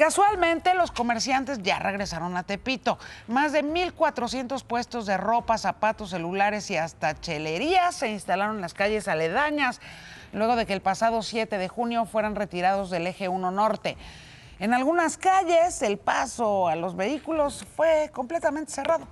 Casualmente, los comerciantes ya regresaron a Tepito. Más de 1.400 puestos de ropa, zapatos, celulares y hasta chelerías se instalaron en las calles aledañas, luego de que el pasado 7 de junio fueran retirados del eje 1 norte. En algunas calles, el paso a los vehículos fue completamente cerrado.